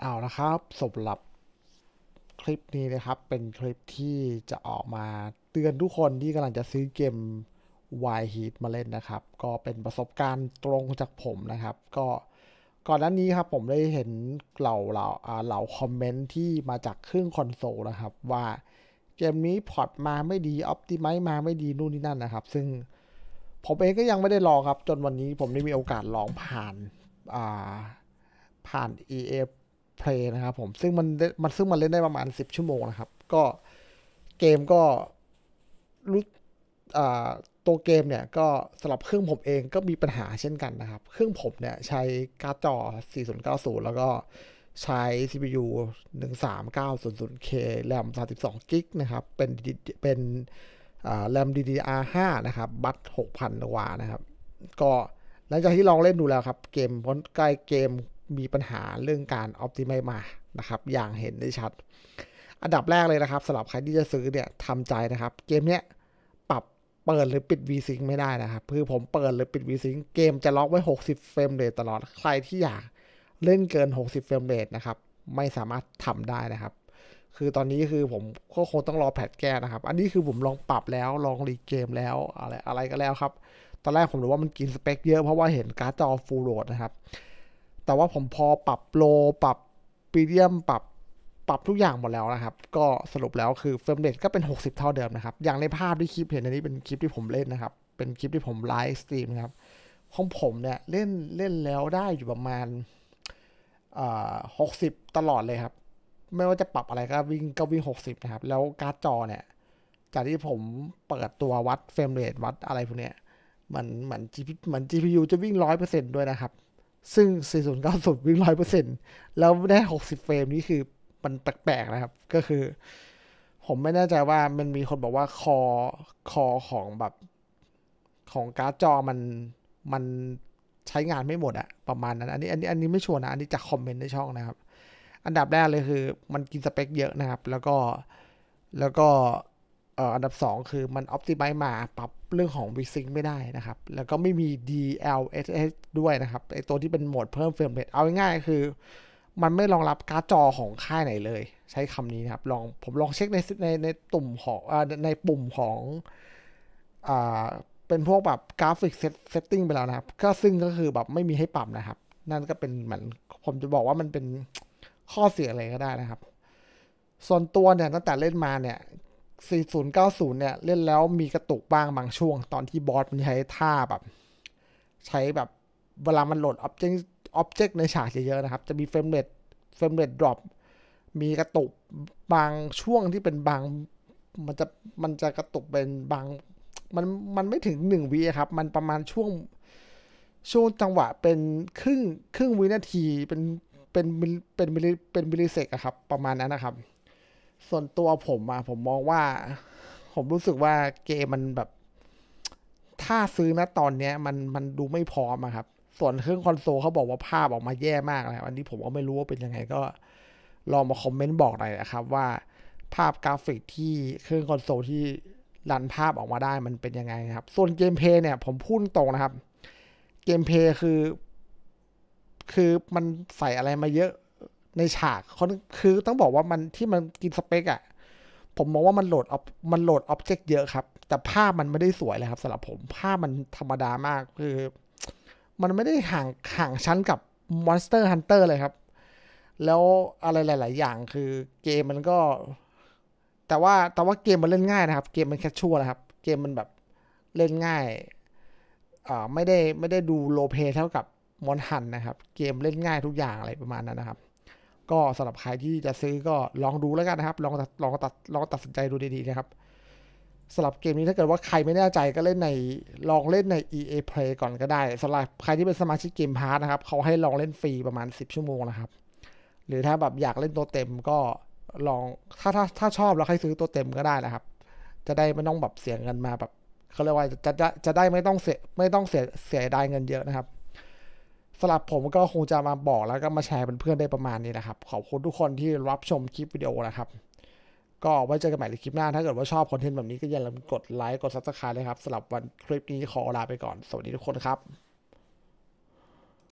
เอานะครับสำหรับคลิปนี้นะครับ เป็นคลิปที่จะออกมาเตือนทุกคนที่กำลังจะซื้อเกม Y Heat มาเล่นนะครับ ก็เป็นประสบการณ์ตรงจากผมนะครับ ก็ก่อนหน้านี้ครับผมได้เห็นเหล่าเหล่าเหล่าคอมเมนต์ที่มาจากเครื่องคอนโซลนะครับ ว่าเกมนี้พอร์ตมาไม่ดีออปติไมซ์มาไม่ดีนู่นนี่นั่นนะครับ ซึ่งผมเองก็ยังไม่ได้ลองครับจนวันนี้ผมได้มีโอกาสลองผ่านผ่าน EA Play นะครับผมซึ่งมันมันซึ่งมันเล่นได้ประมาณ 10 ชั่วโมงนะครับ ก็เกมก็รู้ตัวเกมเนี่ยก็สำหรับเครื่องผมเองก็มีปัญหาเช่นกันนะครับ เครื่องผมเนี่ยใช้การ์ดจอ 4090 แล้วก็ใช้ CPU 13900K แรม32 g b นะครับ เป็นเป็นแรม DDR5 นะครับ บัต6,000กว่านะครับก็หลังจากที่ลองเล่นดูแล้วครับ เกมพ้นใกล้เกมมีปัญหาเรื่องการออปติไมมา นะครับ อย่างเห็นได้ชัด อันดับแรกเลยนะครับสำหรับใครที่จะซื้อเนี่ยทำใจนะครับ เกมเนี้ย ปรับเปิดหรือปิด VSync ไม่ได้นะครับ คือผมเปิดหรือปิด VSync เกมจะล็อกไว้ 60เฟรมเรทตลอด ใครที่อยากเล่นเกิน 60เฟรมเรทนะครับ ไม่สามารถทำได้นะครับ คือตอนนี้คือผมก็คงต้องรอแพทแก้นะครับ อันนี้คือผมลองปรับแล้ว ลองรีเกมแล้วอะไรอะไรก็แล้วครับ ตอนแรกผมรู้ว่ามันกินสเปคเยอะ เพราะว่าเห็นการ์ดจอฟูลโหลดนะครับแต่ว่าผมพอปรับโลปรับปีเดียมปรับปรับทุกอย่างหมดแล้วนะครับ ก็สรุปแล้วคือ เฟรมเรทก็เป็น60 เท่าเดิมนะครับอย่างในภาพที่คลิปเห็นอันนี้เป็นคลิปที่ผมเล่นนะครับ เป็นคลิปที่ผมไลฟ์สตรีมนะครับของผมเนี่ยเล่นเล่นแล้วได้อยู่ประมาณหกสิบตลอดเลยครับ ไม่ว่าจะปรับอะไรก็วิ่งก็วิ่ง60นะครับแล้วการ์ดจอเนี่ยจากที่ผมเปิดตัววัดเฟรมเรทวัดอะไรพวกเนี้ย มันเหมือน GPU เหมือน GPU จะวิ่ง 100%ด้วยนะครับซึ่ง 4090วิ่งร้อยเปอร์เซ็นต์แล้ว ได้ 60 เฟรมนี่คือ มัน แปลกๆ นะครับ ก็คือ ผมไม่ แน่ใจ ว่า มันมีคนบอกว่า คอ คอ ของ แบบ ของ การ์ด จอมัน มัน ใช้งานไม่ หมดอะประมาณนั้น อันนี้ อันนี้ อันนี้ ไม่ชัวร์นะ อันนี้จากคอมเมนต์ ใน ช่อง นะครับ อันดับ แรก เลยคือ มันกิน สเปคเยอะนะครับ แล้วก็ แล้วก็อันดับ 2 คือมันออปติไมซ์มาปรับเรื่องของวิซิงไม่ได้นะครับ แล้วก็ไม่มี DLSS ด้วยนะครับไอตัวที่เป็นโหมดเพิ่มเฟรมเรทเอาง่ายๆคือ มันไม่รองรับการ์ดจอของค่ายไหนเลย ใช้คำนี้นะครับ ลองผมลองเช็คในในในตุ่มของในปุ่มของอ่าเป็นพวกแบบกราฟิกเซตติ้งไปแล้วนะครับ ก็ซึ่งก็คือแบบไม่มีให้ปรับนะครับ นั่นก็เป็นเหมือนผมจะบอกว่ามันเป็นข้อเสียอะไรก็ได้นะครับ ส่วนตัวเนี่ยตั้งแต่เล่นมาเนี่ย4090 เนี่ย เล่นแล้วมีกระตุกบ้างบางช่วงตอนที่บอสมันใช้ท่าแบบ ใช้แบบเวลามันโหลดอ็อบเจกต์็อบเจกต์ในฉากเยอะๆนะครับจะมีเฟรมเรทเฟรมเรทดรอปมีกระตุกบางช่วงที่เป็นบาง มันจะมันจะกระตุกเป็นบางมันมันไม่ถึงหนึ่งวิครับ มันประมาณช่วง ช่วงจังหวะเป็นครึ่งครึ่งวินาทีเป็นเป็นเป็นมิลเป็นมิลลิเซกครับประมาณนั้นนะครับส่วนตัวผมอะผมมองว่า ผมรู้สึกว่าเกมมันแบบ ถ้าซื้อนะตอนเนี้ย มันมันดูไม่พร้อมอะครับ ส่วนเครื่องคอนโซลเขาบอกว่าภาพออกมาแย่มากนะอันนี้ผมก็ไม่รู้ว่าเป็นยังไง ก็ลองมาคอมเมนต์บอกหน่อยนะครับ ว่าภาพกราฟิกที่เครื่องคอนโซลที่รันภาพออกมาได้มันเป็นยังไงครับส่วนเกมเพย์เนี่ย ผมพูดตรงนะครับเกมเพย์คือคือมันใส่อะไรมาเยอะในฉากคือต้องบอกว่ามันที่มันกินสเปกอะผมมองว่ามันโหลดออมันโหลดอ็อบเจกต์เยอะครับ แต่ภาพมันไม่ได้สวยเลยครับสำหรับผมภาพมันธรรมดามาก คือ มันไม่ได้ห่างห่างชั้นกับมอนสเตอร์ฮันเตอร์เลยครับ แล้วอะไรหลาย ๆ อย่างคือเกมมันก็ แต่ว่าแต่ว่าเกมมันเล่นง่ายนะครับ เกมมันแคชชัวนะครับ เกมมันแบบเล่นง่ายอ่าไม่ได้ไม่ได้ดูโลเพเท่ากับมอนฮันนะครับ เกมเล่นง่ายทุกอย่างอะไรประมาณนั้นนะครับก็สำหรับใครที่จะซื้อก็ลองดูแล้วกันนะครับ ลองลองตัดลองตัดสินใจดูดีๆนะครับสำหรับเกมนี้ถ้าเกิดว่าใครไม่แน่ใจก็เล่นในลองเล่นใน EA Play ก่อนก็ได้สำหรับใครที่เป็นสมาชิกเกมพาร์ทนะครับเขาให้ลองเล่นฟรีประมาณ 10ชั่วโมงนะครับหรือถ้าแบบอยากเล่นตัวเต็มก็ลองถ้าถ้าถ้าชอบแล้วให้ซื้อตัวเต็มก็ได้นะครับ จะได้ไม่ต้องแบบเสียเงินมาแบบเขาเรียกว่าจะจะจะได้ไม่ต้องเสียไม่ต้องเสียเสียดายเงินเยอะนะครับสำหรับผมก็คงจะมาบอกแล้วก็มาแชร์เป็นเพื่อนได้ประมาณนี้นะครับ ขอบคุณทุกคนที่รับชมคลิปวิดีโอนะครับ ก็ไว้เจอกันใหม่ในคลิปหน้าถ้าเกิดว่าชอบคอนเทนต์แบบนี้ก็อย่าลืมกดไลค์กดซับสไครต์นะครับสำหรับวันคลิปนี้ขอลาไปก่อน สวัสดีทุกคนครับ